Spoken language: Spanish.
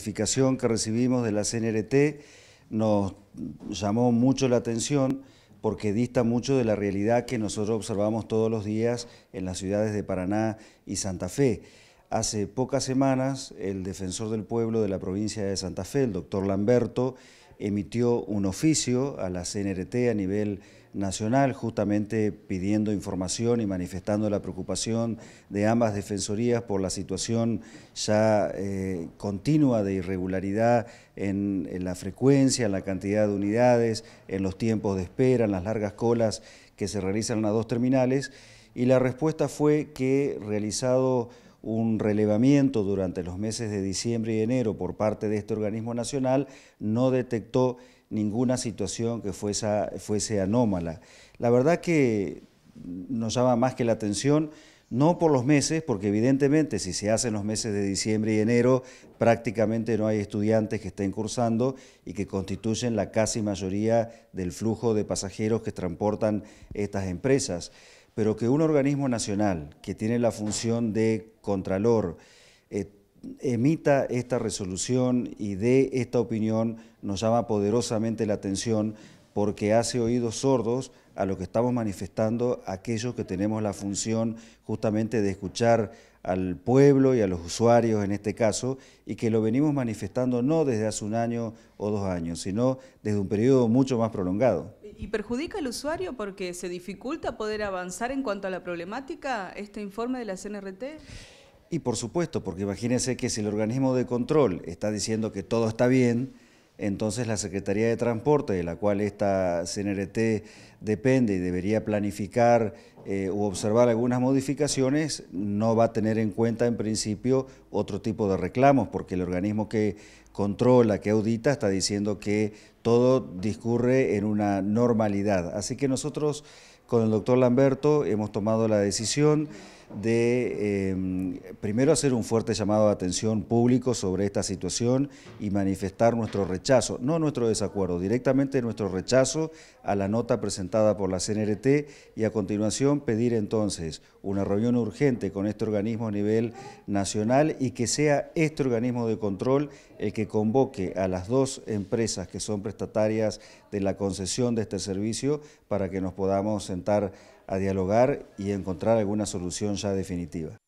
notificación que recibimos de la CNRT nos llamó mucho la atención porque dista mucho de la realidad que nosotros observamos todos los días en las ciudades de Paraná y Santa Fe. Hace pocas semanas, el defensor del pueblo de la provincia de Santa Fe, el doctor Lamberto, emitió un oficio a la CNRT a nivel Nacional, justamente pidiendo información y manifestando la preocupación de ambas defensorías por la situación ya eh, continua de irregularidad en, en la frecuencia, en la cantidad de unidades, en los tiempos de espera, en las largas colas que se realizan a dos terminales. Y la respuesta fue que realizado un relevamiento durante los meses de diciembre y enero por parte de este organismo nacional, no detectó ninguna situación que fuese, fuese anómala. La verdad que nos llama más que la atención, no por los meses, porque evidentemente si se hacen los meses de diciembre y enero, prácticamente no hay estudiantes que estén cursando y que constituyen la casi mayoría del flujo de pasajeros que transportan estas empresas. Pero que un organismo nacional que tiene la función de contralor, eh, emita esta resolución y dé esta opinión nos llama poderosamente la atención porque hace oídos sordos a lo que estamos manifestando aquellos que tenemos la función justamente de escuchar al pueblo y a los usuarios en este caso, y que lo venimos manifestando no desde hace un año o dos años, sino desde un periodo mucho más prolongado. ¿Y perjudica al usuario porque se dificulta poder avanzar en cuanto a la problemática este informe de la CNRT? Y por supuesto, porque imagínense que si el organismo de control está diciendo que todo está bien, entonces la Secretaría de Transporte, de la cual esta CNRT depende y debería planificar o eh, u observar algunas modificaciones, no va a tener en cuenta en principio otro tipo de reclamos, porque el organismo que controla, que audita, está diciendo que todo discurre en una normalidad. Así que nosotros con el doctor Lamberto hemos tomado la decisión de em, primero hacer un fuerte llamado de atención público sobre esta situación y manifestar nuestro rechazo, no nuestro desacuerdo, directamente nuestro rechazo a la nota presentada por la CNRT y a continuación pedir entonces una reunión urgente con este organismo a nivel nacional y que sea este organismo de control el que convoque a las dos empresas que son prestatarias de la concesión de este servicio para que nos podamos sentar a dialogar y encontrar alguna solución ya definitiva.